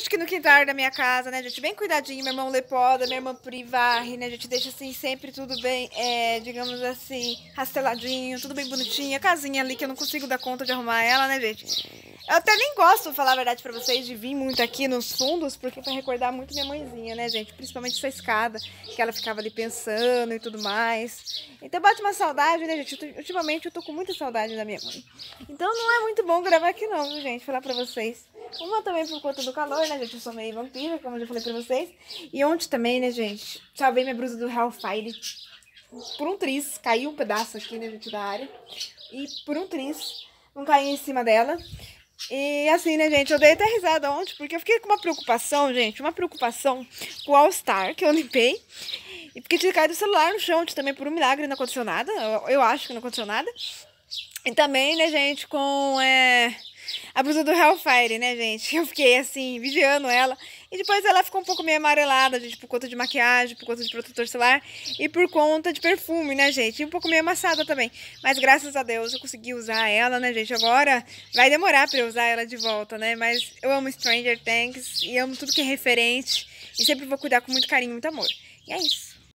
gente que no quintal da minha casa, né, a gente? Bem cuidadinho, meu irmão lepoda, minha irmã privarre, né? A gente deixa assim sempre tudo bem, é, digamos assim, rasteladinho, tudo bem bonitinho. A casinha ali que eu não consigo dar conta de arrumar ela, né, gente? Eu até nem gosto, falar a verdade pra vocês, de vir muito aqui nos fundos, porque pra recordar muito minha mãezinha, né, gente? Principalmente essa escada, que ela ficava ali pensando e tudo mais. Então bate uma saudade, né, gente? Ultimamente eu tô com muita saudade da minha mãe. Então não é muito bom gravar aqui não, gente? Falar pra vocês. Uma também por conta do calor, né, gente? Eu sou meio vampira, como eu já falei pra vocês. E ontem também, né, gente? Salvei minha blusa do Hellfire. Por um triz Caiu um pedaço aqui, né, gente, da área. E por um triz Não caí em cima dela. E assim, né, gente? Eu dei até risada ontem, porque eu fiquei com uma preocupação, gente. Uma preocupação com o All Star, que eu limpei. E porque tinha caído o celular no chão ontem também, por um milagre, não aconteceu nada. Eu, eu acho que não aconteceu nada. E também, né, gente, com... É a blusa do Hellfire, né, gente? Eu fiquei assim, vigiando ela. E depois ela ficou um pouco meio amarelada, gente, por tipo, conta de maquiagem, por conta de protetor solar e por conta de perfume, né, gente? E um pouco meio amassada também. Mas graças a Deus eu consegui usar ela, né, gente? Agora vai demorar pra eu usar ela de volta, né? Mas eu amo Stranger Things e amo tudo que é referente. E sempre vou cuidar com muito carinho, muito amor. E é isso.